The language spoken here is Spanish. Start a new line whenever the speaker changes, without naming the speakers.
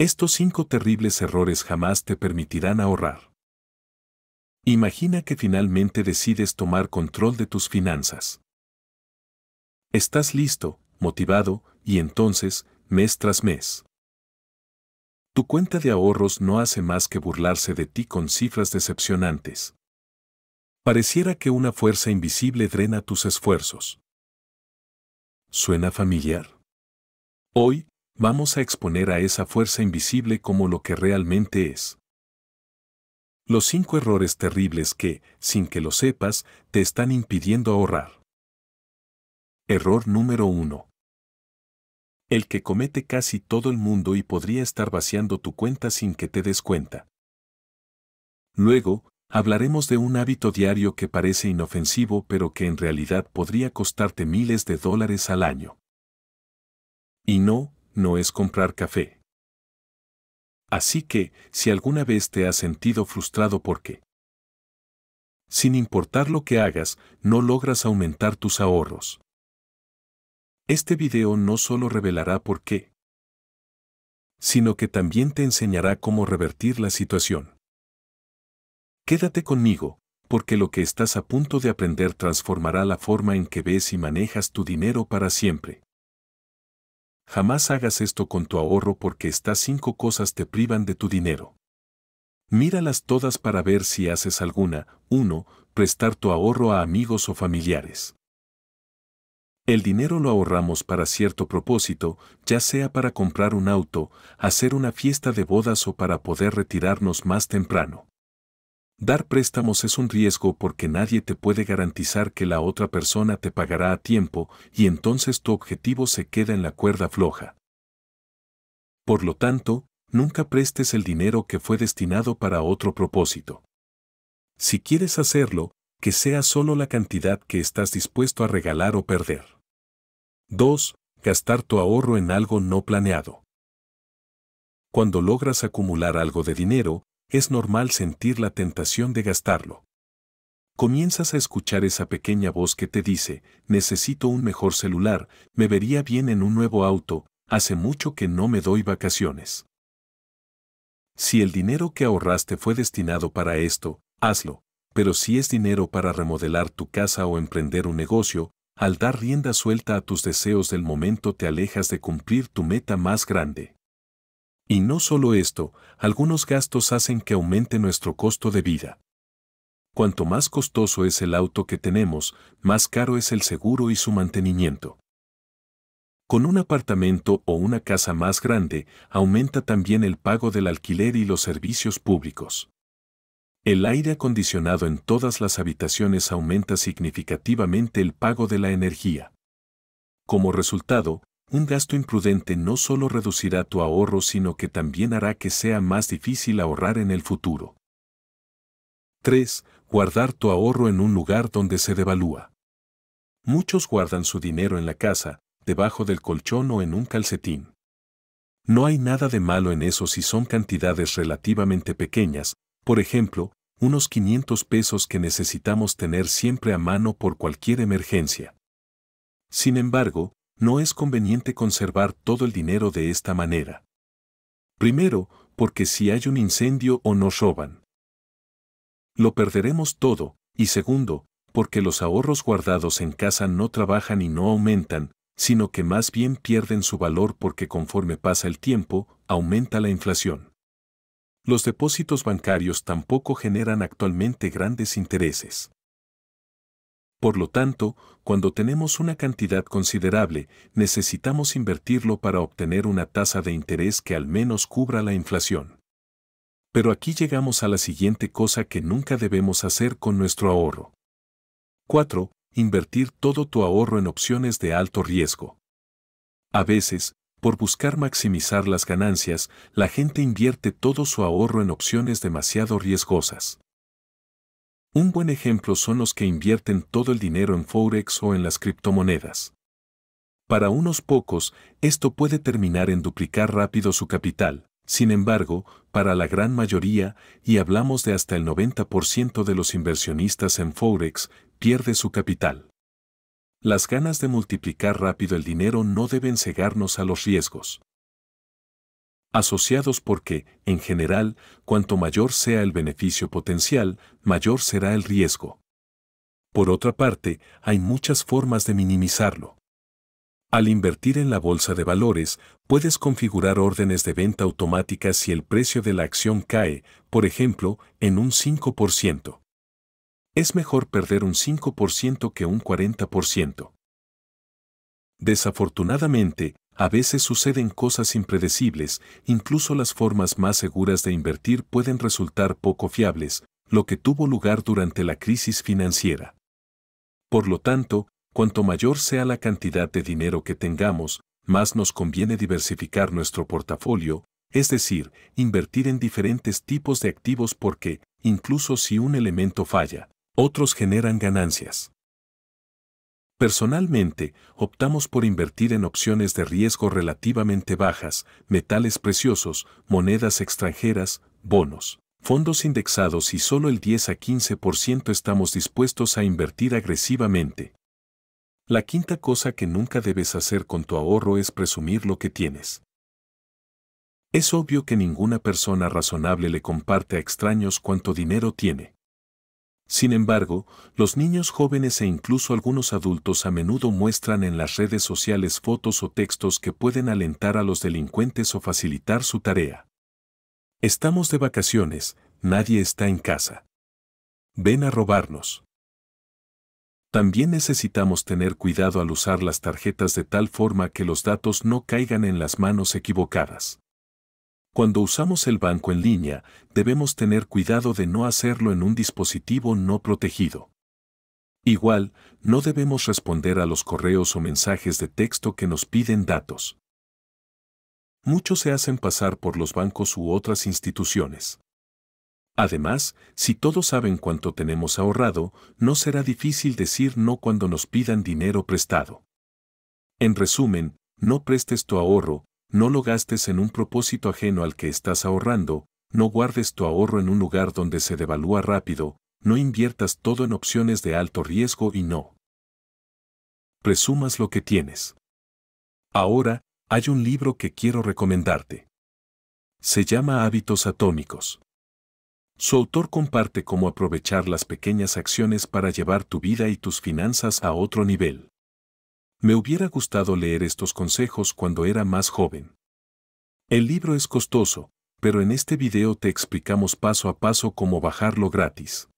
Estos cinco terribles errores jamás te permitirán ahorrar. Imagina que finalmente decides tomar control de tus finanzas. Estás listo, motivado, y entonces, mes tras mes. Tu cuenta de ahorros no hace más que burlarse de ti con cifras decepcionantes. Pareciera que una fuerza invisible drena tus esfuerzos. ¿Suena familiar? Hoy, vamos a exponer a esa fuerza invisible como lo que realmente es. Los cinco errores terribles que, sin que lo sepas, te están impidiendo ahorrar. Error número uno. El que comete casi todo el mundo y podría estar vaciando tu cuenta sin que te des cuenta. Luego, hablaremos de un hábito diario que parece inofensivo pero que en realidad podría costarte miles de dólares al año. Y no, no es comprar café. Así que, si alguna vez te has sentido frustrado porque, sin importar lo que hagas, no logras aumentar tus ahorros. Este video no solo revelará por qué, sino que también te enseñará cómo revertir la situación. Quédate conmigo, porque lo que estás a punto de aprender transformará la forma en que ves y manejas tu dinero para siempre jamás hagas esto con tu ahorro porque estas cinco cosas te privan de tu dinero. Míralas todas para ver si haces alguna. 1. Prestar tu ahorro a amigos o familiares. El dinero lo ahorramos para cierto propósito, ya sea para comprar un auto, hacer una fiesta de bodas o para poder retirarnos más temprano. Dar préstamos es un riesgo porque nadie te puede garantizar que la otra persona te pagará a tiempo y entonces tu objetivo se queda en la cuerda floja. Por lo tanto, nunca prestes el dinero que fue destinado para otro propósito. Si quieres hacerlo, que sea solo la cantidad que estás dispuesto a regalar o perder. 2. Gastar tu ahorro en algo no planeado. Cuando logras acumular algo de dinero, es normal sentir la tentación de gastarlo. Comienzas a escuchar esa pequeña voz que te dice, necesito un mejor celular, me vería bien en un nuevo auto, hace mucho que no me doy vacaciones. Si el dinero que ahorraste fue destinado para esto, hazlo, pero si es dinero para remodelar tu casa o emprender un negocio, al dar rienda suelta a tus deseos del momento te alejas de cumplir tu meta más grande. Y no solo esto, algunos gastos hacen que aumente nuestro costo de vida. Cuanto más costoso es el auto que tenemos, más caro es el seguro y su mantenimiento. Con un apartamento o una casa más grande, aumenta también el pago del alquiler y los servicios públicos. El aire acondicionado en todas las habitaciones aumenta significativamente el pago de la energía. Como resultado, un gasto imprudente no solo reducirá tu ahorro, sino que también hará que sea más difícil ahorrar en el futuro. 3. Guardar tu ahorro en un lugar donde se devalúa. Muchos guardan su dinero en la casa, debajo del colchón o en un calcetín. No hay nada de malo en eso si son cantidades relativamente pequeñas, por ejemplo, unos 500 pesos que necesitamos tener siempre a mano por cualquier emergencia. Sin embargo, no es conveniente conservar todo el dinero de esta manera. Primero, porque si hay un incendio o no roban, lo perderemos todo, y segundo, porque los ahorros guardados en casa no trabajan y no aumentan, sino que más bien pierden su valor porque conforme pasa el tiempo, aumenta la inflación. Los depósitos bancarios tampoco generan actualmente grandes intereses. Por lo tanto, cuando tenemos una cantidad considerable, necesitamos invertirlo para obtener una tasa de interés que al menos cubra la inflación. Pero aquí llegamos a la siguiente cosa que nunca debemos hacer con nuestro ahorro. 4. Invertir todo tu ahorro en opciones de alto riesgo. A veces, por buscar maximizar las ganancias, la gente invierte todo su ahorro en opciones demasiado riesgosas. Un buen ejemplo son los que invierten todo el dinero en Forex o en las criptomonedas. Para unos pocos, esto puede terminar en duplicar rápido su capital, sin embargo, para la gran mayoría, y hablamos de hasta el 90% de los inversionistas en Forex, pierde su capital. Las ganas de multiplicar rápido el dinero no deben cegarnos a los riesgos asociados porque, en general, cuanto mayor sea el beneficio potencial, mayor será el riesgo. Por otra parte, hay muchas formas de minimizarlo. Al invertir en la bolsa de valores, puedes configurar órdenes de venta automáticas si el precio de la acción cae, por ejemplo, en un 5%. Es mejor perder un 5% que un 40%. Desafortunadamente, a veces suceden cosas impredecibles, incluso las formas más seguras de invertir pueden resultar poco fiables, lo que tuvo lugar durante la crisis financiera. Por lo tanto, cuanto mayor sea la cantidad de dinero que tengamos, más nos conviene diversificar nuestro portafolio, es decir, invertir en diferentes tipos de activos porque, incluso si un elemento falla, otros generan ganancias. Personalmente, optamos por invertir en opciones de riesgo relativamente bajas, metales preciosos, monedas extranjeras, bonos, fondos indexados y solo el 10 a 15% estamos dispuestos a invertir agresivamente. La quinta cosa que nunca debes hacer con tu ahorro es presumir lo que tienes. Es obvio que ninguna persona razonable le comparte a extraños cuánto dinero tiene. Sin embargo, los niños jóvenes e incluso algunos adultos a menudo muestran en las redes sociales fotos o textos que pueden alentar a los delincuentes o facilitar su tarea. Estamos de vacaciones, nadie está en casa. Ven a robarnos. También necesitamos tener cuidado al usar las tarjetas de tal forma que los datos no caigan en las manos equivocadas. Cuando usamos el banco en línea, debemos tener cuidado de no hacerlo en un dispositivo no protegido. Igual, no debemos responder a los correos o mensajes de texto que nos piden datos. Muchos se hacen pasar por los bancos u otras instituciones. Además, si todos saben cuánto tenemos ahorrado, no será difícil decir no cuando nos pidan dinero prestado. En resumen, no prestes tu ahorro, no lo gastes en un propósito ajeno al que estás ahorrando, no guardes tu ahorro en un lugar donde se devalúa rápido, no inviertas todo en opciones de alto riesgo y no presumas lo que tienes. Ahora, hay un libro que quiero recomendarte. Se llama Hábitos Atómicos. Su autor comparte cómo aprovechar las pequeñas acciones para llevar tu vida y tus finanzas a otro nivel. Me hubiera gustado leer estos consejos cuando era más joven. El libro es costoso, pero en este video te explicamos paso a paso cómo bajarlo gratis.